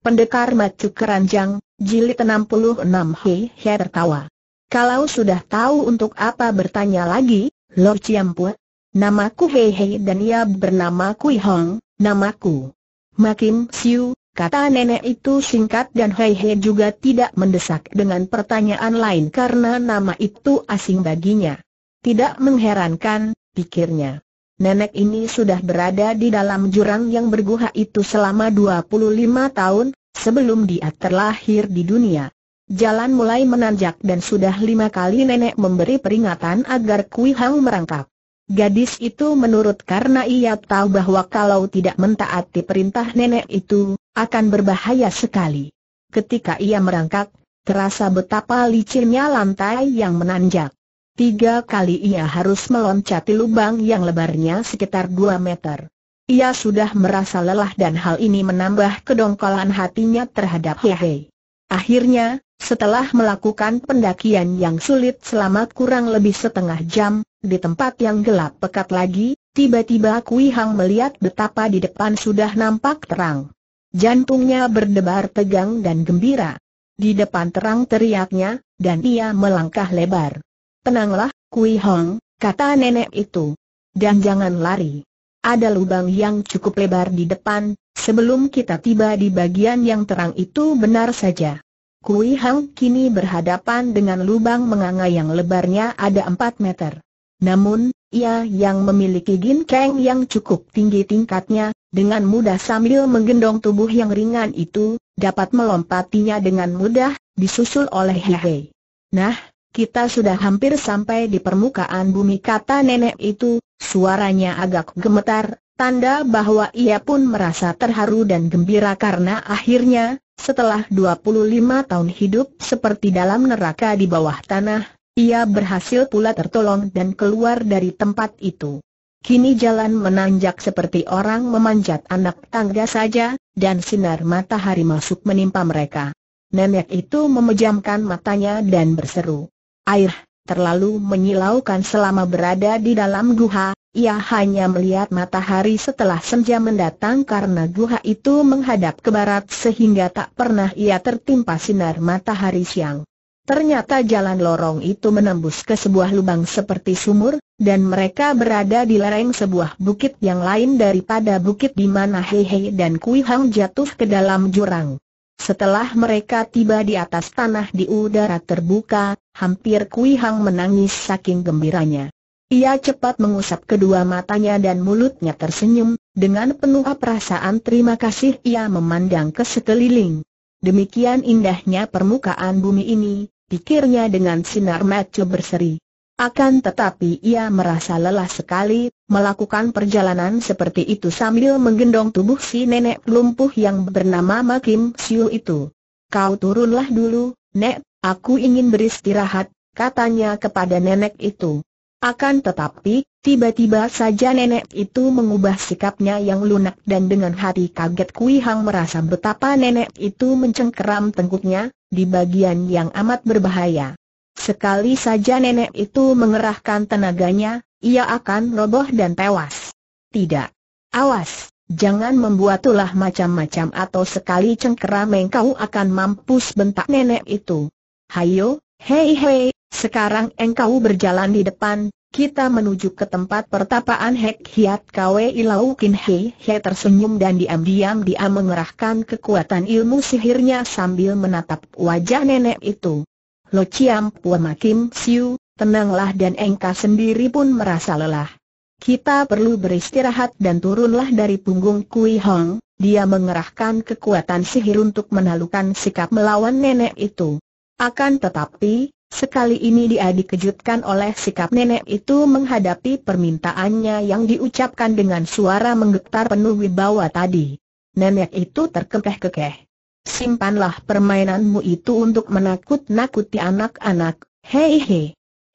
Pendekar Macu Keranjang, Jilid 66 He He tertawa. Kalau sudah tahu untuk apa bertanya lagi, lor Ciampua? Namaku He He dan ia bernama Kui Hong, namaku. Makim Siu, kata nenek itu singkat dan He He juga tidak mendesak dengan pertanyaan lain karena nama itu asing baginya. Tidak mengherankan, pikirnya nenek ini sudah berada di dalam jurang yang berguha itu selama 25 tahun, sebelum dia terlahir di dunia. Jalan mulai menanjak dan sudah lima kali nenek memberi peringatan agar Kui Hang merangkap. Gadis itu menurut karena ia tahu bahwa kalau tidak mentaati perintah nenek itu, akan berbahaya sekali. Ketika ia merangkak, terasa betapa licinnya lantai yang menanjak. Tiga kali ia harus meloncati lubang yang lebarnya sekitar 2 meter. Ia sudah merasa lelah dan hal ini menambah kedongkolan hatinya terhadap Hehe. Akhirnya, setelah melakukan pendakian yang sulit selama kurang lebih setengah jam, di tempat yang gelap pekat lagi, tiba-tiba Kui Hang melihat betapa di depan sudah nampak terang. Jantungnya berdebar tegang dan gembira. Di depan terang teriaknya, dan ia melangkah lebar. Tenanglah, Kui Hong, kata nenek itu. Dan jangan lari. Ada lubang yang cukup lebar di depan, sebelum kita tiba di bagian yang terang itu benar saja. Kui Hong kini berhadapan dengan lubang menganga yang lebarnya ada 4 meter. Namun, ia yang memiliki ginkeng yang cukup tinggi tingkatnya, dengan mudah sambil menggendong tubuh yang ringan itu, dapat melompatinya dengan mudah, disusul oleh Hehe. Nah, kita sudah hampir sampai di permukaan bumi kata nenek itu, suaranya agak gemetar, tanda bahwa ia pun merasa terharu dan gembira karena akhirnya, setelah 25 tahun hidup seperti dalam neraka di bawah tanah, ia berhasil pula tertolong dan keluar dari tempat itu. Kini jalan menanjak seperti orang memanjat anak tangga saja, dan sinar matahari masuk menimpa mereka. Nenek itu memejamkan matanya dan berseru. Air terlalu menyilaukan selama berada di dalam guha, ia hanya melihat matahari setelah senja mendatang karena guha itu menghadap ke barat sehingga tak pernah ia tertimpa sinar matahari siang. Ternyata jalan lorong itu menembus ke sebuah lubang seperti sumur, dan mereka berada di lereng sebuah bukit yang lain daripada bukit di mana Hehe dan Kui Hang jatuh ke dalam jurang. Setelah mereka tiba di atas tanah di udara terbuka, hampir Kui Hang menangis saking gembiranya. Ia cepat mengusap kedua matanya dan mulutnya tersenyum, dengan penuh perasaan terima kasih ia memandang ke sekeliling. Demikian indahnya permukaan bumi ini, pikirnya dengan sinar mata berseri. Akan tetapi ia merasa lelah sekali, melakukan perjalanan seperti itu sambil menggendong tubuh si nenek lumpuh yang bernama Makim Siu itu. Kau turunlah dulu, Nek, aku ingin beristirahat, katanya kepada nenek itu. Akan tetapi, tiba-tiba saja nenek itu mengubah sikapnya yang lunak dan dengan hati kaget Kui Hang merasa betapa nenek itu mencengkeram tengkuknya, di bagian yang amat berbahaya. Sekali saja nenek itu mengerahkan tenaganya, ia akan roboh dan tewas. Tidak. Awas, jangan membuat ulah macam-macam atau sekali cengkeram engkau akan mampus bentak nenek itu. Hayo, hei hei, sekarang engkau berjalan di depan, kita menuju ke tempat pertapaan Hek Hiat Kwe Ilau Kin Hei hei tersenyum dan diam-diam dia mengerahkan kekuatan ilmu sihirnya sambil menatap wajah nenek itu. Lo Chiam Puama Kim Siu, tenanglah dan engka sendiri pun merasa lelah. Kita perlu beristirahat dan turunlah dari punggung Kui Hong, dia mengerahkan kekuatan sihir untuk menalukan sikap melawan nenek itu. Akan tetapi, sekali ini dia dikejutkan oleh sikap nenek itu menghadapi permintaannya yang diucapkan dengan suara menggetar penuh wibawa tadi. Nenek itu terkekeh-kekeh. Simpanlah permainanmu itu untuk menakut-nakuti anak-anak, hei hei.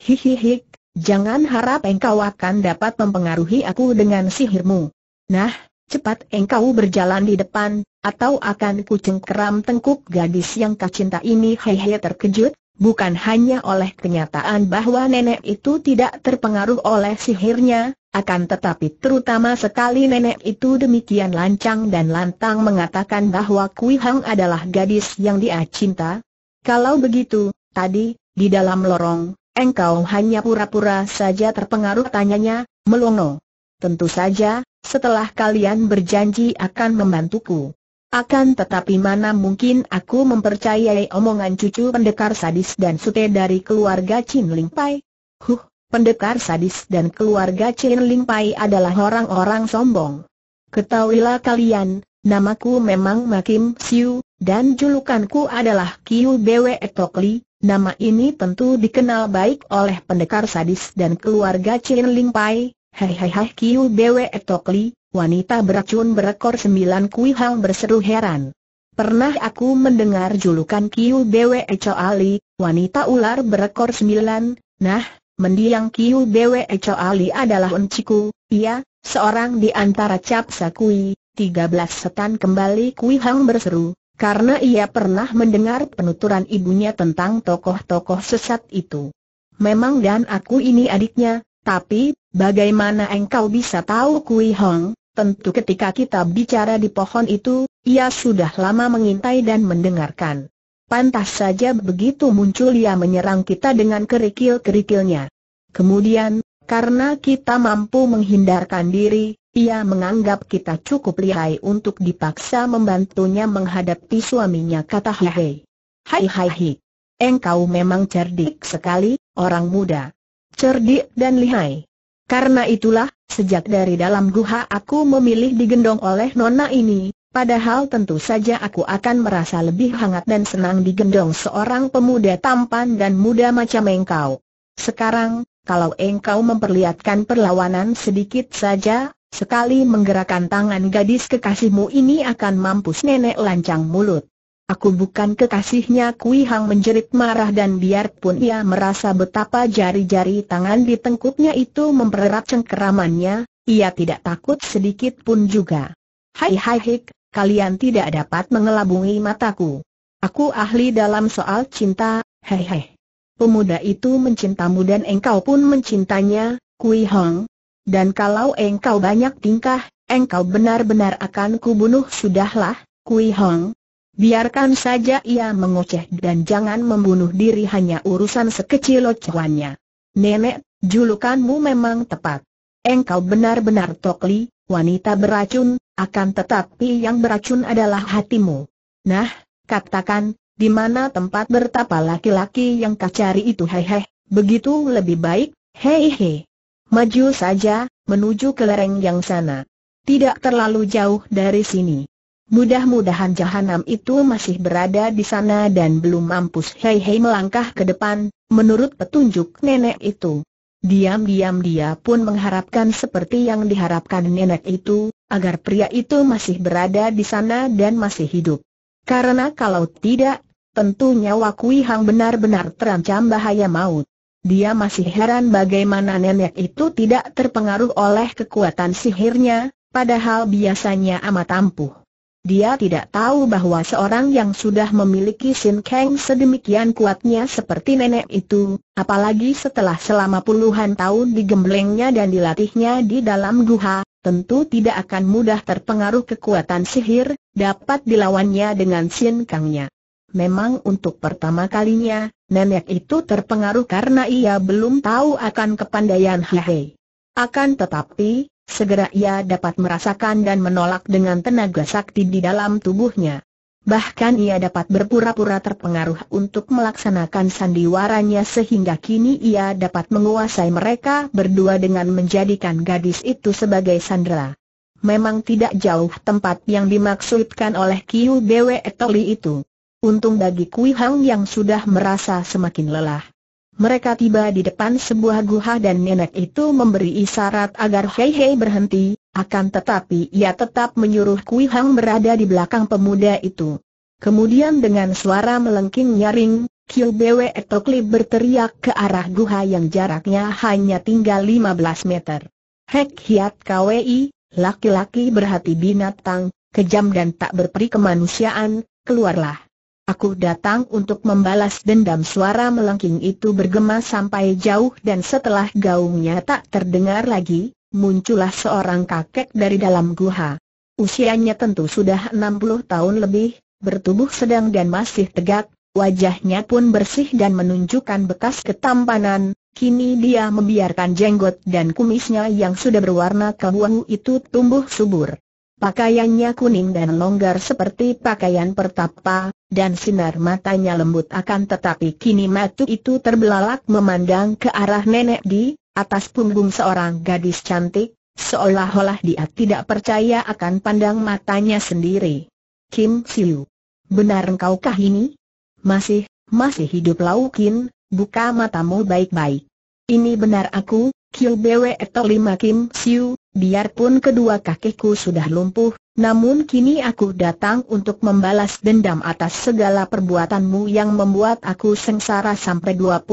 hihihi, jangan harap engkau akan dapat mempengaruhi aku dengan sihirmu. Nah, cepat engkau berjalan di depan, atau akan kucengkeram tengkuk gadis yang kacinta ini. Hei hei, terkejut, bukan hanya oleh kenyataan bahwa nenek itu tidak terpengaruh oleh sihirnya, akan tetapi terutama sekali nenek itu demikian lancang dan lantang mengatakan bahwa Kui Hang adalah gadis yang dia cinta. Kalau begitu, tadi, di dalam lorong, engkau hanya pura-pura saja terpengaruh tanyanya, melongo. Tentu saja, setelah kalian berjanji akan membantuku. Akan tetapi mana mungkin aku mempercayai omongan cucu pendekar sadis dan sute dari keluarga Chin Ling Pai? Huh, pendekar sadis dan keluarga Chin Ling Pai adalah orang-orang sombong. Ketahuilah kalian, namaku memang Makim Siu, dan julukanku adalah Kiu Bwe Etokli. Nama ini tentu dikenal baik oleh pendekar sadis dan keluarga Chin Ling Pai, Hehehe Kiu Bwe Etokli, Wanita beracun berekor sembilan kui hang berseru heran. Pernah aku mendengar julukan Kiu Bwe Ali, wanita ular berekor sembilan, nah, mendiang Kiu Bwe Ali adalah enciku, iya, seorang di antara capsa kui, tiga belas setan kembali kui hang berseru, karena ia pernah mendengar penuturan ibunya tentang tokoh-tokoh sesat itu. Memang dan aku ini adiknya, tapi, bagaimana engkau bisa tahu Kui Hong? Tentu ketika kita bicara di pohon itu, ia sudah lama mengintai dan mendengarkan. Pantas saja begitu muncul ia menyerang kita dengan kerikil-kerikilnya. Kemudian, karena kita mampu menghindarkan diri, ia menganggap kita cukup lihai untuk dipaksa membantunya menghadapi suaminya kata Hei. Hai hai hai. Engkau memang cerdik sekali, orang muda. Cerdik dan lihai. Karena itulah, sejak dari dalam guha aku memilih digendong oleh nona ini, padahal tentu saja aku akan merasa lebih hangat dan senang digendong seorang pemuda tampan dan muda macam engkau. Sekarang, kalau engkau memperlihatkan perlawanan sedikit saja, sekali menggerakkan tangan gadis kekasihmu ini akan mampus nenek lancang mulut. Aku bukan kekasihnya Kui Hang menjerit marah dan biarpun ia merasa betapa jari-jari tangan di tengkuknya itu mempererat cengkeramannya, ia tidak takut sedikit pun juga. Hai hai hik, kalian tidak dapat mengelabungi mataku. Aku ahli dalam soal cinta, hei hei. Pemuda itu mencintamu dan engkau pun mencintanya, Kui Hong. Dan kalau engkau banyak tingkah, engkau benar-benar akan kubunuh sudahlah, Kui Hong Biarkan saja ia mengoceh dan jangan membunuh diri hanya urusan sekecil ocehannya. Nenek, julukanmu memang tepat. Engkau benar-benar tokli, wanita beracun, akan tetapi yang beracun adalah hatimu. Nah, katakan, di mana tempat bertapa laki-laki yang kau cari itu hehe, begitu lebih baik, hehe. Maju saja, menuju ke lereng yang sana. Tidak terlalu jauh dari sini. Mudah-mudahan jahanam itu masih berada di sana dan belum mampus Hei Hei melangkah ke depan, menurut petunjuk nenek itu. Diam-diam dia pun mengharapkan seperti yang diharapkan nenek itu, agar pria itu masih berada di sana dan masih hidup. Karena kalau tidak, tentunya wakui Hang benar-benar terancam bahaya maut. Dia masih heran bagaimana nenek itu tidak terpengaruh oleh kekuatan sihirnya, padahal biasanya amat ampuh. Dia tidak tahu bahwa seorang yang sudah memiliki Sin Kang sedemikian kuatnya seperti nenek itu, apalagi setelah selama puluhan tahun digemblengnya dan dilatihnya di dalam guha, tentu tidak akan mudah terpengaruh kekuatan sihir, dapat dilawannya dengan Sin Kangnya. Memang untuk pertama kalinya, nenek itu terpengaruh karena ia belum tahu akan kepandaian Hei. Akan tetapi, segera ia dapat merasakan dan menolak dengan tenaga sakti di dalam tubuhnya. Bahkan ia dapat berpura-pura terpengaruh untuk melaksanakan sandiwaranya sehingga kini ia dapat menguasai mereka berdua dengan menjadikan gadis itu sebagai sandera. Memang tidak jauh tempat yang dimaksudkan oleh Kiu Bwe Toli itu. Untung bagi Kui Hang yang sudah merasa semakin lelah. Mereka tiba di depan sebuah guha dan nenek itu memberi isyarat agar Hei Hei berhenti, akan tetapi ia tetap menyuruh Kui Hang berada di belakang pemuda itu. Kemudian dengan suara melengking nyaring, Kiu Bwe Etokli berteriak ke arah guha yang jaraknya hanya tinggal 15 meter. Hek Hiat Kwi, laki-laki berhati binatang, kejam dan tak berperi kemanusiaan, keluarlah. Aku datang untuk membalas dendam suara melengking itu bergema sampai jauh dan setelah gaungnya tak terdengar lagi, muncullah seorang kakek dari dalam guha. Usianya tentu sudah 60 tahun lebih, bertubuh sedang dan masih tegak, wajahnya pun bersih dan menunjukkan bekas ketampanan, kini dia membiarkan jenggot dan kumisnya yang sudah berwarna kebuahu itu tumbuh subur. Pakaiannya kuning dan longgar seperti pakaian pertapa, dan sinar matanya lembut akan tetapi kini matu itu terbelalak memandang ke arah nenek di atas punggung seorang gadis cantik, seolah-olah dia tidak percaya akan pandang matanya sendiri. Kim Siu. Benar engkaukah ini? Masih, masih hidup Lau Kin, buka matamu baik-baik. Ini benar aku, Kiu Bwe atau lima Kim Siu, biarpun kedua kakiku sudah lumpuh, namun kini aku datang untuk membalas dendam atas segala perbuatanmu yang membuat aku sengsara sampai 25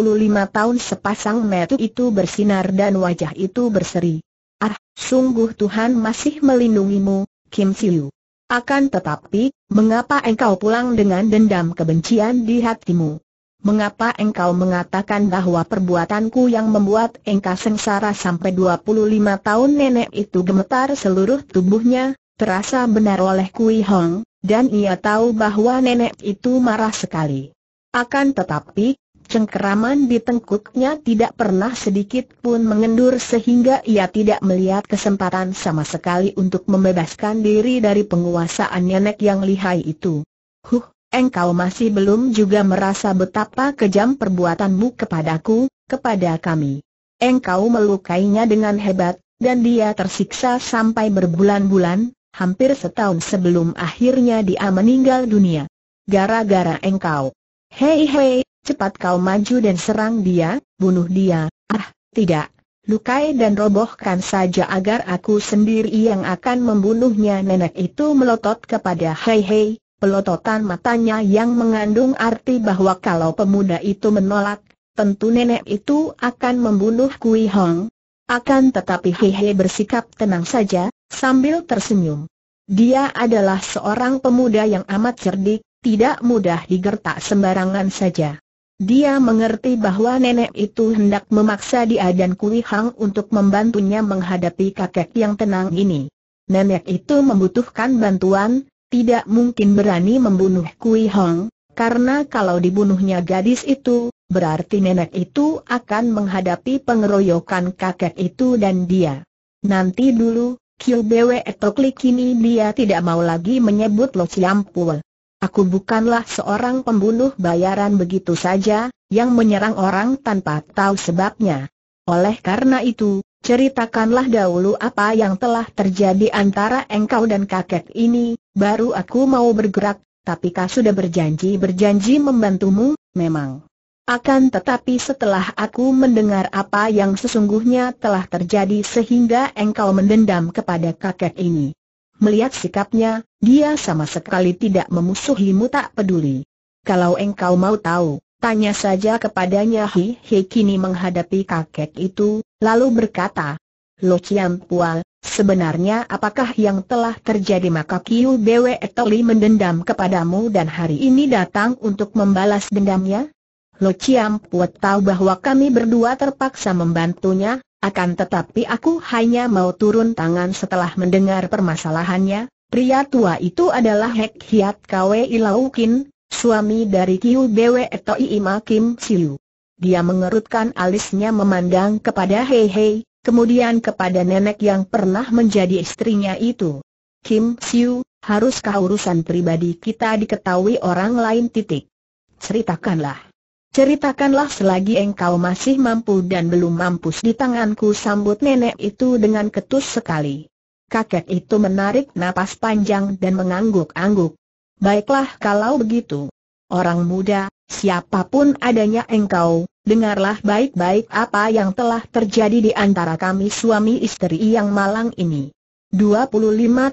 tahun sepasang metu itu bersinar dan wajah itu berseri. Ah, sungguh Tuhan masih melindungimu, Kim Siu. Akan tetapi, mengapa engkau pulang dengan dendam kebencian di hatimu? Mengapa engkau mengatakan bahwa perbuatanku yang membuat engkau sengsara sampai 25 tahun nenek itu gemetar seluruh tubuhnya, terasa benar oleh Kui Hong, dan ia tahu bahwa nenek itu marah sekali. Akan tetapi, cengkeraman di tengkuknya tidak pernah sedikit pun mengendur sehingga ia tidak melihat kesempatan sama sekali untuk membebaskan diri dari penguasaan nenek yang lihai itu. Huh, engkau masih belum juga merasa betapa kejam perbuatanmu kepadaku, kepada kami. Engkau melukainya dengan hebat, dan dia tersiksa sampai berbulan-bulan, hampir setahun sebelum akhirnya dia meninggal dunia. Gara-gara engkau. Hei hei, cepat kau maju dan serang dia, bunuh dia, ah, tidak. Lukai dan robohkan saja agar aku sendiri yang akan membunuhnya Nenek itu melotot kepada Hei Hei, pelototan matanya yang mengandung arti bahwa kalau pemuda itu menolak, tentu nenek itu akan membunuh Kui Hong. Akan tetapi Hehe bersikap tenang saja, sambil tersenyum. Dia adalah seorang pemuda yang amat cerdik, tidak mudah digertak sembarangan saja. Dia mengerti bahwa nenek itu hendak memaksa dia dan Kui Hang untuk membantunya menghadapi kakek yang tenang ini. Nenek itu membutuhkan bantuan, tidak mungkin berani membunuh Kui Hong, karena kalau dibunuhnya gadis itu, berarti nenek itu akan menghadapi pengeroyokan kakek itu dan dia. Nanti dulu, Kiu Etokli kini dia tidak mau lagi menyebut Lo Siampul. Aku bukanlah seorang pembunuh bayaran begitu saja, yang menyerang orang tanpa tahu sebabnya. Oleh karena itu, ceritakanlah dahulu apa yang telah terjadi antara engkau dan kakek ini, baru aku mau bergerak, tapi kau sudah berjanji-berjanji membantumu, memang. Akan tetapi setelah aku mendengar apa yang sesungguhnya telah terjadi sehingga engkau mendendam kepada kakek ini. Melihat sikapnya, dia sama sekali tidak memusuhimu tak peduli. Kalau engkau mau tahu, Tanya saja kepadanya Hi Hi kini menghadapi kakek itu, lalu berkata, Lo Chiam Pual, sebenarnya apakah yang telah terjadi maka Kiu Bwe Toli mendendam kepadamu dan hari ini datang untuk membalas dendamnya? Lo Chiam Puat tahu bahwa kami berdua terpaksa membantunya, akan tetapi aku hanya mau turun tangan setelah mendengar permasalahannya, Pria tua itu adalah Hek Hiat Kwe Ilaukin, suami dari Kiu Bwe Toi Ima Kim Siu. Dia mengerutkan alisnya memandang kepada Hei Hei, kemudian kepada nenek yang pernah menjadi istrinya itu. Kim Siu, haruskah urusan pribadi kita diketahui orang lain titik? Ceritakanlah. Ceritakanlah selagi engkau masih mampu dan belum mampus di tanganku sambut nenek itu dengan ketus sekali. Kakek itu menarik napas panjang dan mengangguk-angguk. Baiklah kalau begitu. Orang muda, siapapun adanya engkau, dengarlah baik-baik apa yang telah terjadi di antara kami suami istri yang malang ini. 25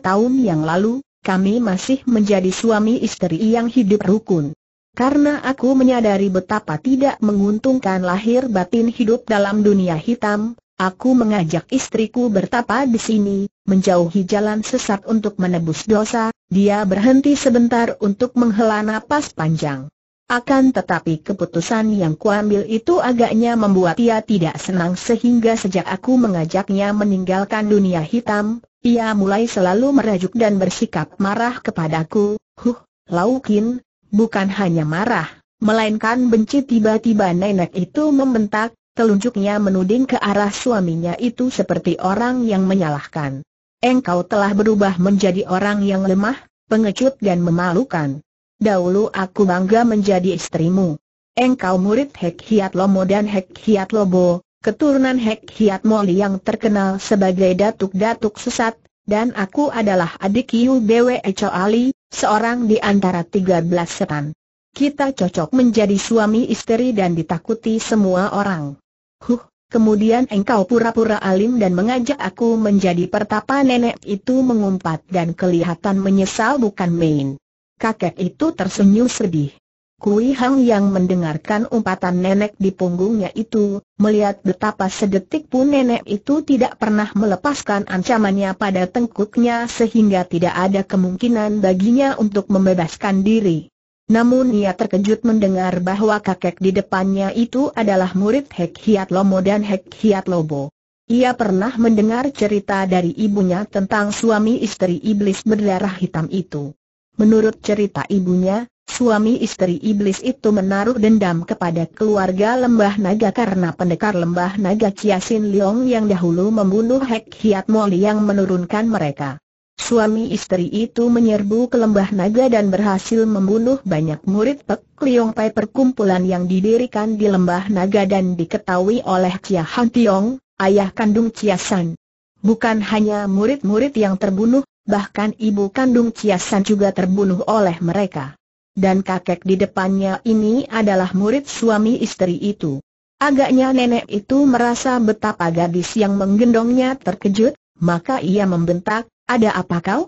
tahun yang lalu, kami masih menjadi suami istri yang hidup rukun. Karena aku menyadari betapa tidak menguntungkan lahir batin hidup dalam dunia hitam, Aku mengajak istriku bertapa di sini, menjauhi jalan sesat untuk menebus dosa, dia berhenti sebentar untuk menghela napas panjang. Akan tetapi keputusan yang kuambil itu agaknya membuat ia tidak senang sehingga sejak aku mengajaknya meninggalkan dunia hitam, ia mulai selalu merajuk dan bersikap marah kepadaku, huh, laukin, bukan hanya marah, melainkan benci tiba-tiba nenek itu membentak, telunjuknya menuding ke arah suaminya itu seperti orang yang menyalahkan. Engkau telah berubah menjadi orang yang lemah, pengecut dan memalukan. Dahulu aku bangga menjadi istrimu. Engkau murid Hek Hiat Lomo dan Hek Hiat Lobo, keturunan Hek Hiat Moli yang terkenal sebagai datuk-datuk sesat, dan aku adalah adik Yu Bwe Echo Ali, seorang di antara 13 setan. Kita cocok menjadi suami istri dan ditakuti semua orang. Huh, kemudian engkau pura-pura alim dan mengajak aku menjadi pertapa nenek itu mengumpat dan kelihatan menyesal bukan main. Kakek itu tersenyum sedih. Kui Hang yang mendengarkan umpatan nenek di punggungnya itu, melihat betapa sedetik pun nenek itu tidak pernah melepaskan ancamannya pada tengkuknya sehingga tidak ada kemungkinan baginya untuk membebaskan diri. Namun ia terkejut mendengar bahwa kakek di depannya itu adalah murid Hek Hiat Lomo dan Hek Hiat Lobo. Ia pernah mendengar cerita dari ibunya tentang suami istri iblis berdarah hitam itu. Menurut cerita ibunya, suami istri iblis itu menaruh dendam kepada keluarga Lembah Naga karena pendekar Lembah Naga Chiasin Leong yang dahulu membunuh Hek Hiat Moli yang menurunkan mereka. Suami istri itu menyerbu ke lembah naga dan berhasil membunuh banyak murid Pek Liong Pai perkumpulan yang didirikan di lembah naga dan diketahui oleh Chia Han Tiong, ayah kandung Chia San. Bukan hanya murid-murid yang terbunuh, bahkan ibu kandung Chia San juga terbunuh oleh mereka. Dan kakek di depannya ini adalah murid suami istri itu. Agaknya nenek itu merasa betapa gadis yang menggendongnya terkejut, maka ia membentak, ada apa kau?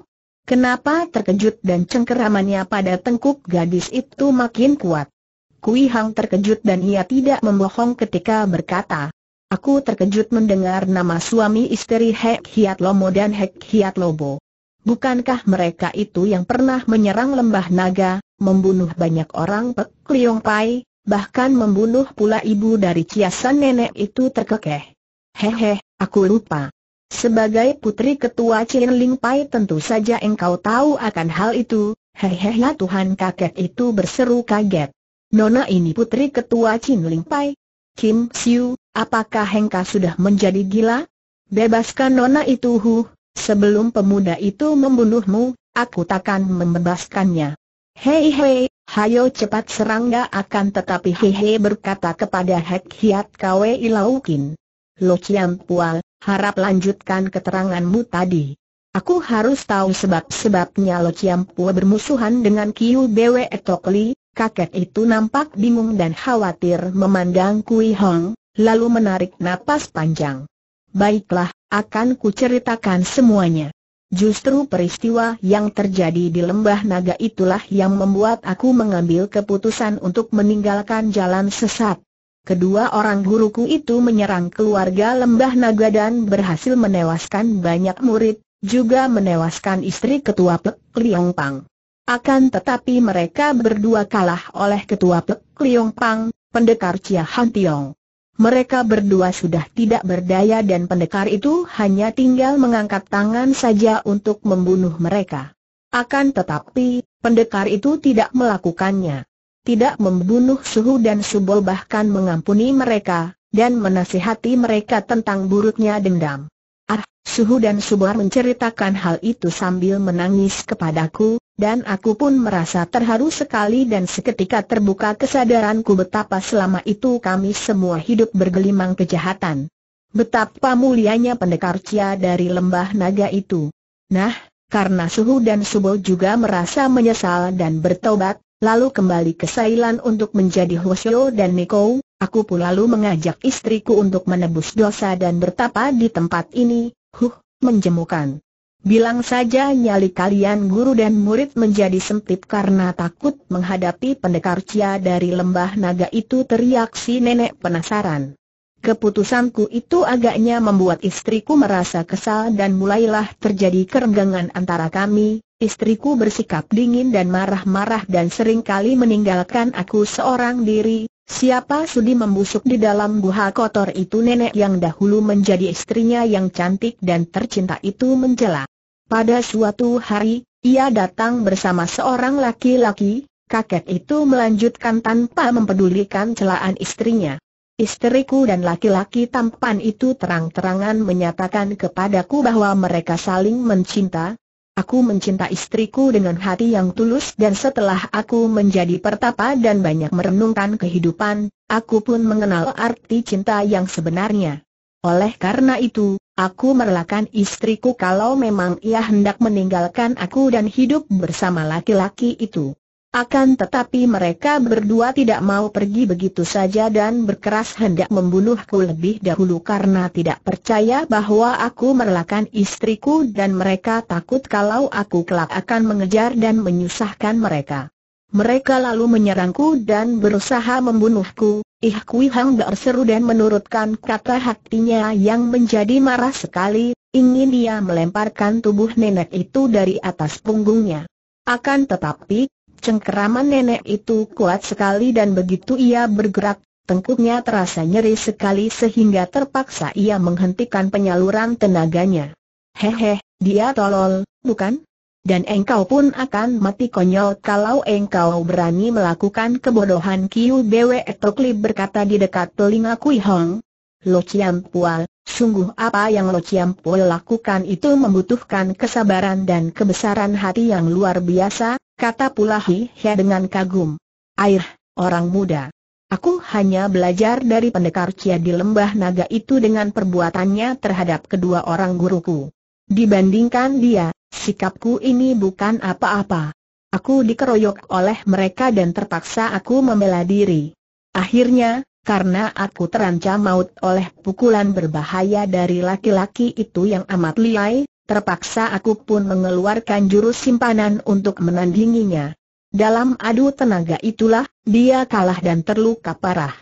Kenapa terkejut dan cengkeramannya pada tengkuk gadis itu makin kuat? Kui Hang terkejut dan ia tidak membohong ketika berkata, Aku terkejut mendengar nama suami istri Hek Hiat Lomo dan Hek Hiat Lobo. Bukankah mereka itu yang pernah menyerang lembah naga, membunuh banyak orang Pek Liong Pai, bahkan membunuh pula ibu dari ciasan nenek itu terkekeh? Hehe, aku lupa. Sebagai putri ketua Chin Ling Pai tentu saja engkau tahu akan hal itu, hehehe ya Tuhan kakek itu berseru kaget. Nona ini putri ketua Chin Ling Pai. Kim Siu, apakah Hengka sudah menjadi gila? Bebaskan Nona itu hu, sebelum pemuda itu membunuhmu, aku takkan membebaskannya. Hei hei, hayo cepat serangga akan tetapi hehe berkata kepada Hek Hiat Kwe Ilaukin. Lo Pual, harap lanjutkan keteranganmu tadi. Aku harus tahu sebab-sebabnya Lo Chiam Pua bermusuhan dengan Kiu Bwe Tokli, kakek itu nampak bingung dan khawatir memandang Kui Hong, lalu menarik napas panjang. Baiklah, akan ku ceritakan semuanya. Justru peristiwa yang terjadi di Lembah Naga itulah yang membuat aku mengambil keputusan untuk meninggalkan jalan sesat kedua orang guruku itu menyerang keluarga Lembah Naga dan berhasil menewaskan banyak murid, juga menewaskan istri ketua Pek Liong Pang. Akan tetapi mereka berdua kalah oleh ketua Pek Liong Pang, pendekar Chia Han Tiong. Mereka berdua sudah tidak berdaya dan pendekar itu hanya tinggal mengangkat tangan saja untuk membunuh mereka. Akan tetapi, pendekar itu tidak melakukannya tidak membunuh Suhu dan Subol bahkan mengampuni mereka, dan menasihati mereka tentang buruknya dendam. Ah, Suhu dan Subol menceritakan hal itu sambil menangis kepadaku, dan aku pun merasa terharu sekali dan seketika terbuka kesadaranku betapa selama itu kami semua hidup bergelimang kejahatan. Betapa mulianya pendekar Cia dari lembah naga itu. Nah, karena Suhu dan Subol juga merasa menyesal dan bertobat, lalu kembali ke Sailan untuk menjadi Hoshio dan Miko, aku pun lalu mengajak istriku untuk menebus dosa dan bertapa di tempat ini, huh, menjemukan. Bilang saja nyali kalian guru dan murid menjadi sempit karena takut menghadapi pendekar Cia dari lembah naga itu teriak si nenek penasaran. Keputusanku itu agaknya membuat istriku merasa kesal dan mulailah terjadi kerenggangan antara kami. Istriku bersikap dingin dan marah-marah dan seringkali meninggalkan aku seorang diri. Siapa sudi membusuk di dalam gua kotor itu nenek yang dahulu menjadi istrinya yang cantik dan tercinta itu menjela. Pada suatu hari, ia datang bersama seorang laki-laki, kakek itu melanjutkan tanpa mempedulikan celaan istrinya. Istriku dan laki-laki tampan itu terang-terangan menyatakan kepadaku bahwa mereka saling mencinta. Aku mencinta istriku dengan hati yang tulus dan setelah aku menjadi pertapa dan banyak merenungkan kehidupan, aku pun mengenal arti cinta yang sebenarnya. Oleh karena itu, aku merelakan istriku kalau memang ia hendak meninggalkan aku dan hidup bersama laki-laki itu. Akan tetapi mereka berdua tidak mau pergi begitu saja dan berkeras hendak membunuhku lebih dahulu karena tidak percaya bahwa aku merelakan istriku dan mereka takut kalau aku kelak akan mengejar dan menyusahkan mereka. Mereka lalu menyerangku dan berusaha membunuhku. Ih Kui Hang berseru dan menurutkan kata hatinya yang menjadi marah sekali, ingin dia melemparkan tubuh nenek itu dari atas punggungnya. Akan tetapi, Cengkeraman nenek itu kuat sekali dan begitu ia bergerak, tengkuknya terasa nyeri sekali sehingga terpaksa ia menghentikan penyaluran tenaganya. Hehe, dia tolol, bukan? Dan engkau pun akan mati konyol kalau engkau berani melakukan kebodohan Kiu Bwe Trukli berkata di dekat telinga Kui Hong. Lo Chiam Pual, sungguh apa yang Lo Chiam Pual lakukan itu membutuhkan kesabaran dan kebesaran hati yang luar biasa, kata pula Hi dengan kagum. Air, orang muda. Aku hanya belajar dari pendekar Cia di lembah naga itu dengan perbuatannya terhadap kedua orang guruku. Dibandingkan dia, sikapku ini bukan apa-apa. Aku dikeroyok oleh mereka dan terpaksa aku membela diri. Akhirnya, karena aku terancam maut oleh pukulan berbahaya dari laki-laki itu yang amat liai, Terpaksa aku pun mengeluarkan jurus simpanan untuk menandinginya. Dalam adu tenaga itulah, dia kalah dan terluka parah.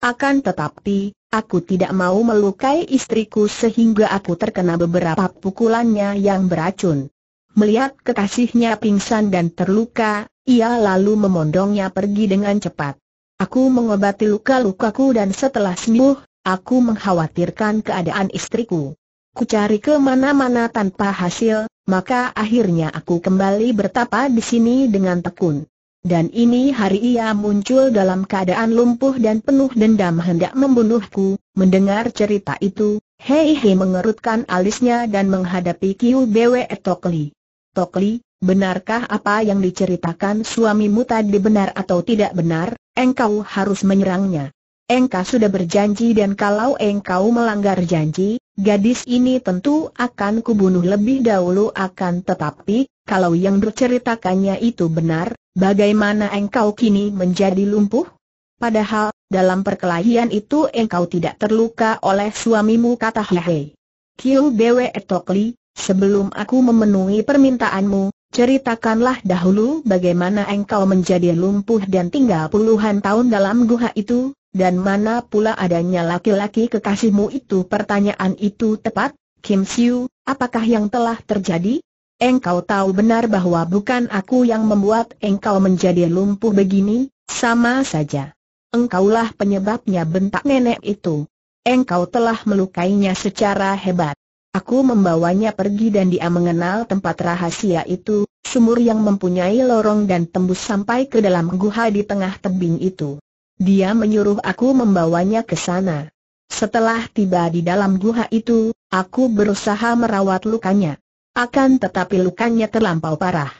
Akan tetapi, aku tidak mau melukai istriku sehingga aku terkena beberapa pukulannya yang beracun. Melihat kekasihnya pingsan dan terluka, ia lalu memondongnya pergi dengan cepat. Aku mengobati luka-lukaku dan setelah sembuh, aku mengkhawatirkan keadaan istriku. Ku ke mana-mana tanpa hasil, maka akhirnya aku kembali bertapa di sini dengan tekun. Dan ini hari ia muncul dalam keadaan lumpuh dan penuh dendam hendak membunuhku, mendengar cerita itu, Hei Hei mengerutkan alisnya dan menghadapi Kiu Bwe Tokli. Tokli, benarkah apa yang diceritakan suamimu tadi benar atau tidak benar, engkau harus menyerangnya. Engkau sudah berjanji dan kalau engkau melanggar janji, Gadis ini tentu akan kubunuh lebih dahulu akan tetapi, kalau yang berceritakannya itu benar, bagaimana engkau kini menjadi lumpuh? Padahal, dalam perkelahian itu engkau tidak terluka oleh suamimu kata Hehe. Kiu Bwe Etokli, sebelum aku memenuhi permintaanmu, ceritakanlah dahulu bagaimana engkau menjadi lumpuh dan tinggal puluhan tahun dalam guha itu, dan mana pula adanya laki-laki kekasihmu itu pertanyaan itu tepat, Kim Siu, apakah yang telah terjadi? Engkau tahu benar bahwa bukan aku yang membuat engkau menjadi lumpuh begini, sama saja. Engkaulah penyebabnya bentak nenek itu. Engkau telah melukainya secara hebat. Aku membawanya pergi dan dia mengenal tempat rahasia itu, sumur yang mempunyai lorong dan tembus sampai ke dalam guha di tengah tebing itu. Dia menyuruh aku membawanya ke sana. Setelah tiba di dalam guha itu, aku berusaha merawat lukanya. Akan tetapi lukanya terlampau parah.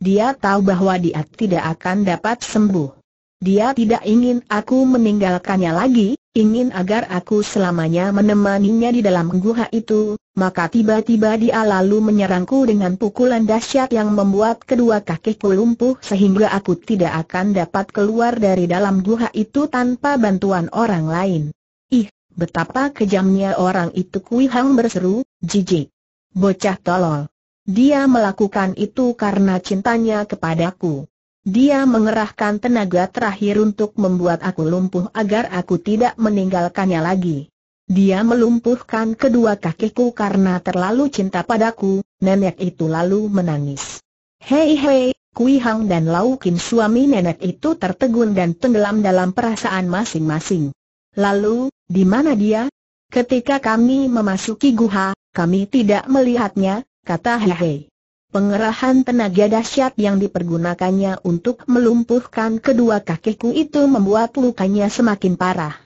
Dia tahu bahwa dia tidak akan dapat sembuh. Dia tidak ingin aku meninggalkannya lagi, ingin agar aku selamanya menemaninya di dalam guha itu, maka tiba-tiba dia lalu menyerangku dengan pukulan dahsyat yang membuat kedua kakiku lumpuh sehingga aku tidak akan dapat keluar dari dalam guha itu tanpa bantuan orang lain. Ih, betapa kejamnya orang itu Kui Hang berseru, jijik. Bocah tolol. Dia melakukan itu karena cintanya kepadaku. Dia mengerahkan tenaga terakhir untuk membuat aku lumpuh agar aku tidak meninggalkannya lagi. Dia melumpuhkan kedua kakiku karena terlalu cinta padaku, nenek itu lalu menangis. Hei hei, Kui Hang dan Lau Kim suami nenek itu tertegun dan tenggelam dalam perasaan masing-masing. Lalu, di mana dia? Ketika kami memasuki guha, kami tidak melihatnya, kata Hei Hei. Pengerahan tenaga dahsyat yang dipergunakannya untuk melumpuhkan kedua kakiku itu membuat lukanya semakin parah.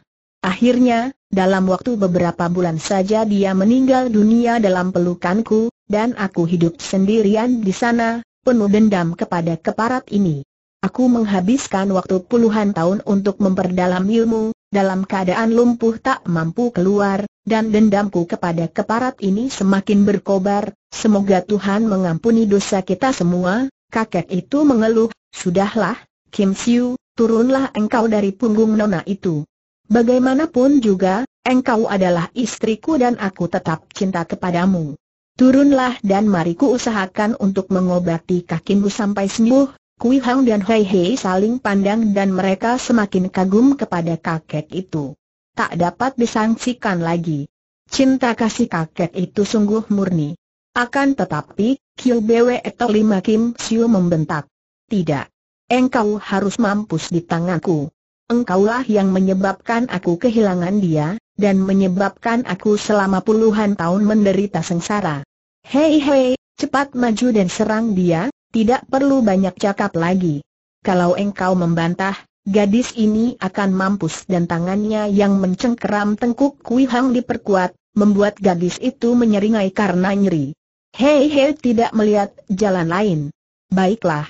Akhirnya, dalam waktu beberapa bulan saja dia meninggal dunia dalam pelukanku, dan aku hidup sendirian di sana, penuh dendam kepada keparat ini. Aku menghabiskan waktu puluhan tahun untuk memperdalam ilmu, dalam keadaan lumpuh tak mampu keluar, dan dendamku kepada keparat ini semakin berkobar, semoga Tuhan mengampuni dosa kita semua, kakek itu mengeluh, sudahlah, Kim Siu, turunlah engkau dari punggung nona itu. Bagaimanapun juga, engkau adalah istriku dan aku tetap cinta kepadamu. Turunlah dan mariku usahakan untuk mengobati kakimu sampai sembuh, Kui Hang dan Hei Hei saling pandang dan mereka semakin kagum kepada kakek itu. Tak dapat disangsikan lagi. Cinta kasih kakek itu sungguh murni. Akan tetapi, Kiu Bwe atau Lima Kim Siu membentak. Tidak. Engkau harus mampus di tanganku. Engkaulah yang menyebabkan aku kehilangan dia, dan menyebabkan aku selama puluhan tahun menderita sengsara. Hei hei, cepat maju dan serang dia, tidak perlu banyak cakap lagi. Kalau engkau membantah, Gadis ini akan mampus dan tangannya yang mencengkeram tengkuk Kui Hang diperkuat, membuat gadis itu menyeringai karena nyeri. Hei hei tidak melihat jalan lain. Baiklah.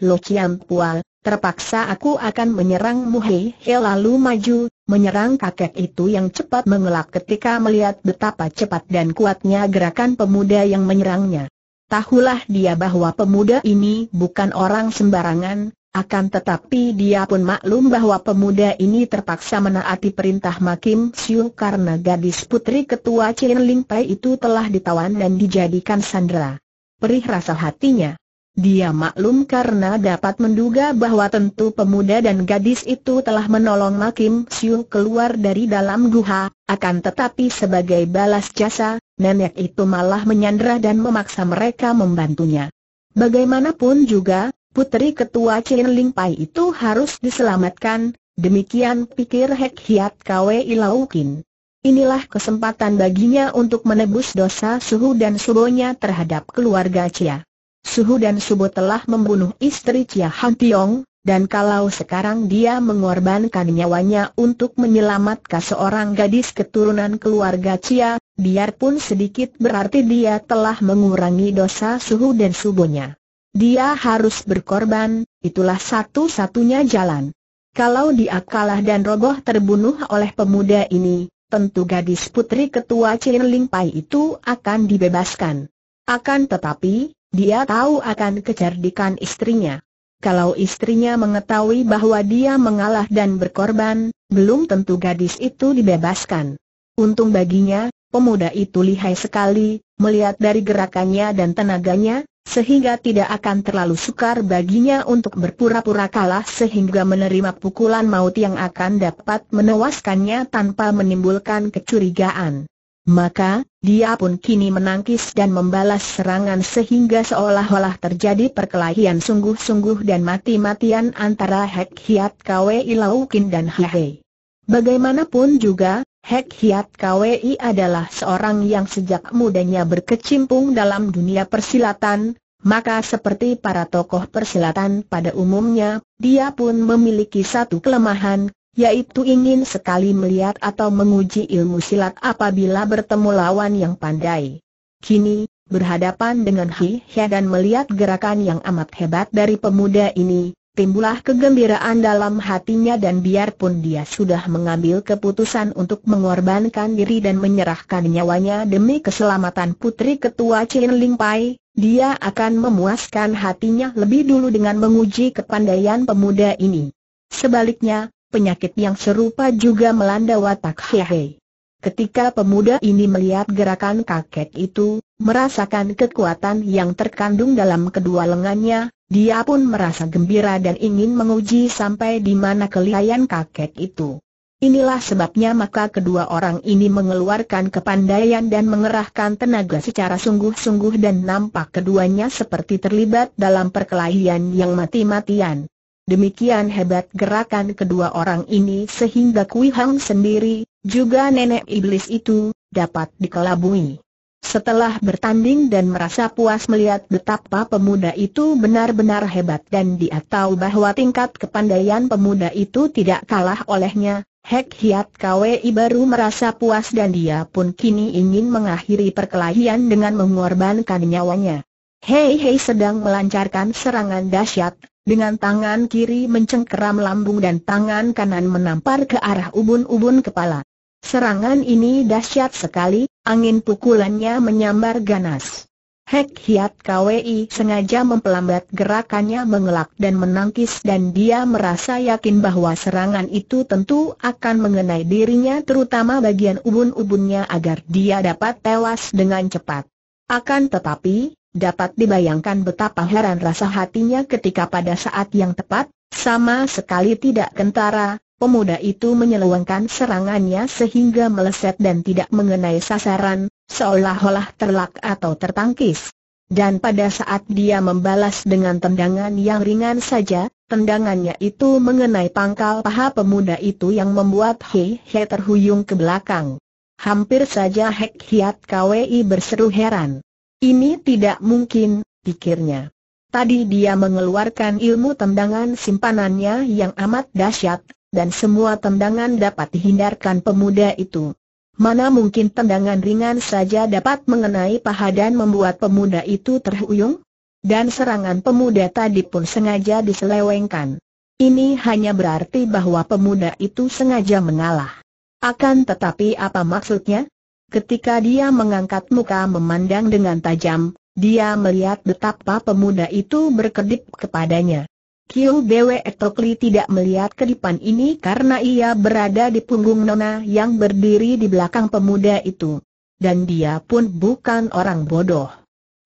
Lo Chiam Pual, terpaksa aku akan menyerangmu hei hei lalu maju, menyerang kakek itu yang cepat mengelak ketika melihat betapa cepat dan kuatnya gerakan pemuda yang menyerangnya. Tahulah dia bahwa pemuda ini bukan orang sembarangan, akan tetapi dia pun maklum bahwa pemuda ini terpaksa menaati perintah Makim Siu karena gadis putri ketua Chin Ling Pai itu telah ditawan dan dijadikan sandera. Perih rasa hatinya. Dia maklum karena dapat menduga bahwa tentu pemuda dan gadis itu telah menolong Makim Siu keluar dari dalam guha, akan tetapi sebagai balas jasa, nenek itu malah menyandra dan memaksa mereka membantunya. Bagaimanapun juga, putri ketua Chin Ling Pai itu harus diselamatkan, demikian pikir Hek Hiat Kwe Ilaukin. Inilah kesempatan baginya untuk menebus dosa suhu dan subonya terhadap keluarga Cia. Suhu dan Subo telah membunuh istri Chia Han Tiong, dan kalau sekarang dia mengorbankan nyawanya untuk menyelamatkan seorang gadis keturunan keluarga Chia, biarpun sedikit berarti dia telah mengurangi dosa suhu dan subuhnya. Dia harus berkorban, itulah satu-satunya jalan. Kalau dia kalah dan roboh terbunuh oleh pemuda ini, tentu gadis putri ketua Chin Ling Pai itu akan dibebaskan. Akan tetapi, dia tahu akan kecerdikan istrinya. Kalau istrinya mengetahui bahwa dia mengalah dan berkorban, belum tentu gadis itu dibebaskan. Untung baginya, pemuda itu lihai sekali, melihat dari gerakannya dan tenaganya, sehingga tidak akan terlalu sukar baginya untuk berpura-pura kalah sehingga menerima pukulan maut yang akan dapat menewaskannya tanpa menimbulkan kecurigaan. Maka, dia pun kini menangkis dan membalas serangan sehingga seolah-olah terjadi perkelahian sungguh-sungguh dan mati-matian antara Hek Hiat Kwei Laukin dan Hehe. Bagaimanapun juga, Hek Hiat Kwei adalah seorang yang sejak mudanya berkecimpung dalam dunia persilatan, maka seperti para tokoh persilatan pada umumnya, dia pun memiliki satu kelemahan, yaitu ingin sekali melihat atau menguji ilmu silat apabila bertemu lawan yang pandai. Kini, berhadapan dengan Hi Hia dan melihat gerakan yang amat hebat dari pemuda ini, timbullah kegembiraan dalam hatinya dan biarpun dia sudah mengambil keputusan untuk mengorbankan diri dan menyerahkan nyawanya demi keselamatan putri ketua Chin Ling Pai, dia akan memuaskan hatinya lebih dulu dengan menguji kepandaian pemuda ini. Sebaliknya, penyakit yang serupa juga melanda watak Hehe. Ketika pemuda ini melihat gerakan kakek itu, merasakan kekuatan yang terkandung dalam kedua lengannya, dia pun merasa gembira dan ingin menguji sampai di mana kelihayan kakek itu. Inilah sebabnya maka kedua orang ini mengeluarkan kepandaian dan mengerahkan tenaga secara sungguh-sungguh dan nampak keduanya seperti terlibat dalam perkelahian yang mati-matian. Demikian hebat gerakan kedua orang ini sehingga Kui Hang sendiri, juga nenek iblis itu, dapat dikelabui. Setelah bertanding dan merasa puas melihat betapa pemuda itu benar-benar hebat dan dia tahu bahwa tingkat kepandaian pemuda itu tidak kalah olehnya, Hek Hiat KWI baru merasa puas dan dia pun kini ingin mengakhiri perkelahian dengan mengorbankan nyawanya. Hei Hei sedang melancarkan serangan dahsyat, dengan tangan kiri mencengkeram lambung dan tangan kanan menampar ke arah ubun-ubun kepala. Serangan ini dahsyat sekali, angin pukulannya menyambar ganas. Hek Hiat KWI sengaja mempelambat gerakannya mengelak dan menangkis dan dia merasa yakin bahwa serangan itu tentu akan mengenai dirinya terutama bagian ubun-ubunnya agar dia dapat tewas dengan cepat. Akan tetapi, Dapat dibayangkan betapa heran rasa hatinya ketika pada saat yang tepat, sama sekali tidak kentara, pemuda itu menyeluangkan serangannya sehingga meleset dan tidak mengenai sasaran, seolah-olah terlak atau tertangkis. Dan pada saat dia membalas dengan tendangan yang ringan saja, tendangannya itu mengenai pangkal paha pemuda itu yang membuat Hei He terhuyung ke belakang. Hampir saja Hek Hiat Kwi berseru heran. Ini tidak mungkin, pikirnya. Tadi dia mengeluarkan ilmu tendangan simpanannya yang amat dahsyat, dan semua tendangan dapat dihindarkan pemuda itu. Mana mungkin tendangan ringan saja dapat mengenai paha dan membuat pemuda itu terhuyung? Dan serangan pemuda tadi pun sengaja diselewengkan. Ini hanya berarti bahwa pemuda itu sengaja mengalah. Akan tetapi apa maksudnya? Ketika dia mengangkat muka memandang dengan tajam, dia melihat betapa pemuda itu berkedip kepadanya. Kiu Bwe Etokli tidak melihat kedipan ini karena ia berada di punggung Nona yang berdiri di belakang pemuda itu. Dan dia pun bukan orang bodoh.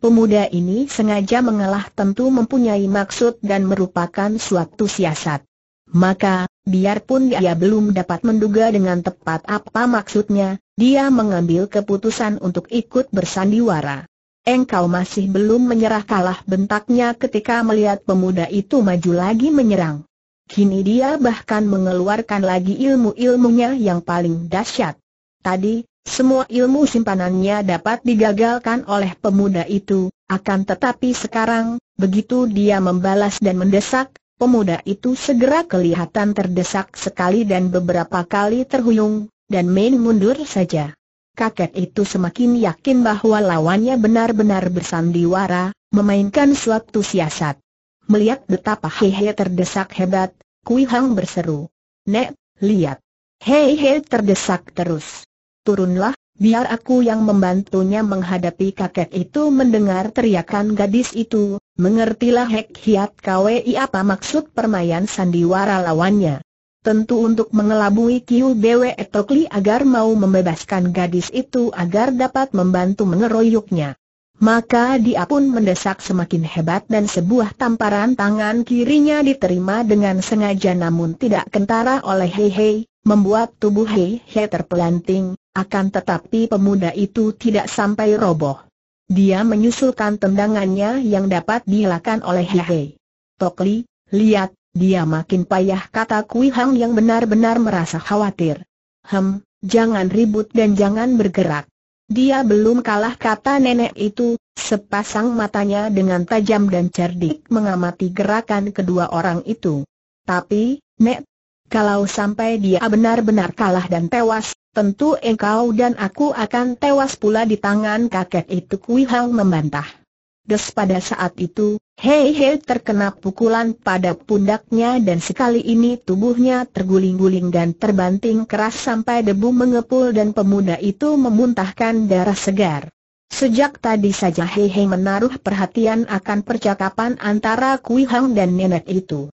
Pemuda ini sengaja mengalah tentu mempunyai maksud dan merupakan suatu siasat. Maka, Biarpun dia belum dapat menduga dengan tepat apa maksudnya, dia mengambil keputusan untuk ikut bersandiwara. Engkau masih belum menyerah kalah bentaknya ketika melihat pemuda itu maju lagi menyerang. Kini dia bahkan mengeluarkan lagi ilmu-ilmunya yang paling dahsyat. Tadi, semua ilmu simpanannya dapat digagalkan oleh pemuda itu, akan tetapi sekarang, begitu dia membalas dan mendesak, Pemuda itu segera kelihatan terdesak sekali dan beberapa kali terhuyung, dan main mundur saja. Kakek itu semakin yakin bahwa lawannya benar-benar bersandiwara, memainkan suatu siasat. Melihat betapa Hehe terdesak hebat, Kui Hang berseru. Nek, lihat. Hehe terdesak terus. Turunlah, Biar aku yang membantunya menghadapi kakek itu mendengar teriakan gadis itu, mengertilah Hek Hiat KWI apa maksud permainan sandiwara lawannya. Tentu untuk mengelabui Kiu Bwe Etokli agar mau membebaskan gadis itu agar dapat membantu mengeroyoknya. Maka dia pun mendesak semakin hebat dan sebuah tamparan tangan kirinya diterima dengan sengaja namun tidak kentara oleh Hei Hei, membuat tubuh Hei Hei terpelanting, akan tetapi pemuda itu tidak sampai roboh. Dia menyusulkan tendangannya yang dapat dielakkan oleh Hei Hei. Tokli, lihat, dia makin payah kata Kui Hang yang benar-benar merasa khawatir. Hem, jangan ribut dan jangan bergerak. Dia belum kalah kata nenek itu, sepasang matanya dengan tajam dan cerdik mengamati gerakan kedua orang itu. Tapi, Nek, kalau sampai dia benar-benar kalah dan tewas, tentu engkau dan aku akan tewas pula di tangan kakek itu Kui Hang membantah. Des pada saat itu, Hei Hei terkena pukulan pada pundaknya dan sekali ini tubuhnya terguling-guling dan terbanting keras sampai debu mengepul dan pemuda itu memuntahkan darah segar. Sejak tadi saja Hei Hei menaruh perhatian akan percakapan antara Kui Hang dan nenek itu.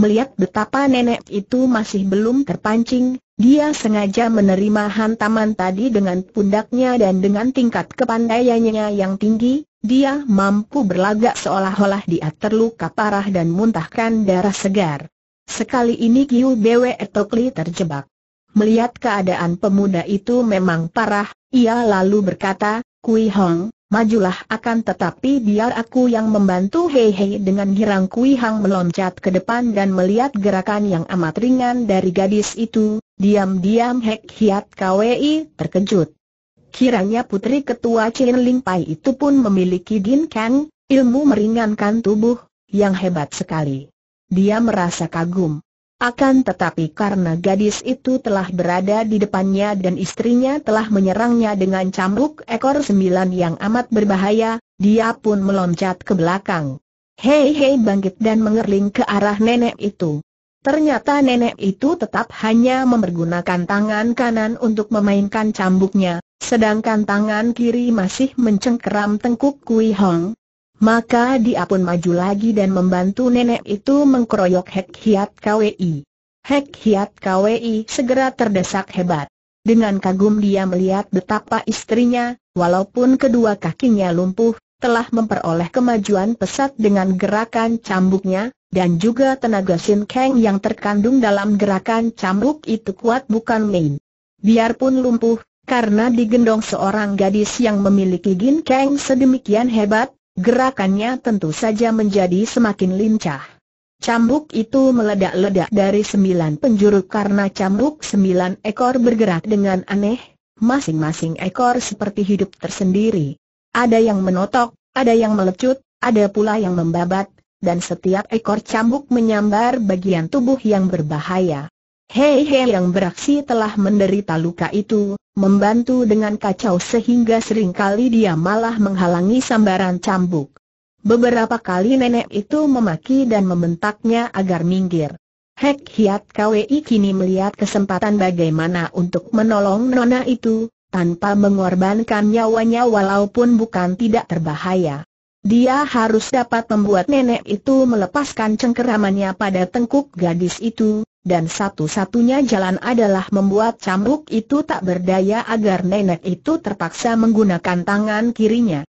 Melihat betapa nenek itu masih belum terpancing, dia sengaja menerima hantaman tadi dengan pundaknya dan dengan tingkat kepandaiannya yang tinggi, dia mampu berlagak seolah-olah dia terluka parah dan muntahkan darah segar. Sekali ini Kiu Bwe Etokli terjebak. Melihat keadaan pemuda itu memang parah, ia lalu berkata, Kui Hong, Majulah akan tetapi biar aku yang membantu Hei hei, dengan girang Kui Hang meloncat ke depan dan melihat gerakan yang amat ringan dari gadis itu, diam-diam Hek Hiat Kwei terkejut. Kiranya putri ketua Chin Ling Pai itu pun memiliki Gin Kang, ilmu meringankan tubuh, yang hebat sekali. Dia merasa kagum. Akan tetapi karena gadis itu telah berada di depannya dan istrinya telah menyerangnya dengan cambuk ekor sembilan yang amat berbahaya, dia pun meloncat ke belakang. Hei hei bangkit dan mengerling ke arah nenek itu. Ternyata nenek itu tetap hanya mempergunakan tangan kanan untuk memainkan cambuknya, sedangkan tangan kiri masih mencengkeram tengkuk Kui Hong, maka dia pun maju lagi dan membantu nenek itu mengkeroyok Hek Hiat KWI. Hek Hiat KWI segera terdesak hebat. Dengan kagum dia melihat betapa istrinya, walaupun kedua kakinya lumpuh, telah memperoleh kemajuan pesat dengan gerakan cambuknya, dan juga tenaga Sin Kang yang terkandung dalam gerakan cambuk itu kuat bukan main. Biarpun lumpuh, karena digendong seorang gadis yang memiliki Gin Kang sedemikian hebat, Gerakannya tentu saja menjadi semakin lincah. Cambuk itu meledak-ledak dari sembilan penjuru karena cambuk sembilan ekor bergerak dengan aneh, masing-masing ekor seperti hidup tersendiri. Ada yang menotok, ada yang melecut, ada pula yang membabat, dan setiap ekor cambuk menyambar bagian tubuh yang berbahaya. Hei Hei yang beraksi telah menderita luka itu, membantu dengan kacau sehingga seringkali dia malah menghalangi sambaran cambuk. Beberapa kali nenek itu memaki dan membentaknya agar minggir. Hek Hiat KWI kini melihat kesempatan bagaimana untuk menolong nona itu, tanpa mengorbankan nyawanya walaupun bukan tidak terbahaya. Dia harus dapat membuat nenek itu melepaskan cengkeramannya pada tengkuk gadis itu, dan satu-satunya jalan adalah membuat cambuk itu tak berdaya agar nenek itu terpaksa menggunakan tangan kirinya.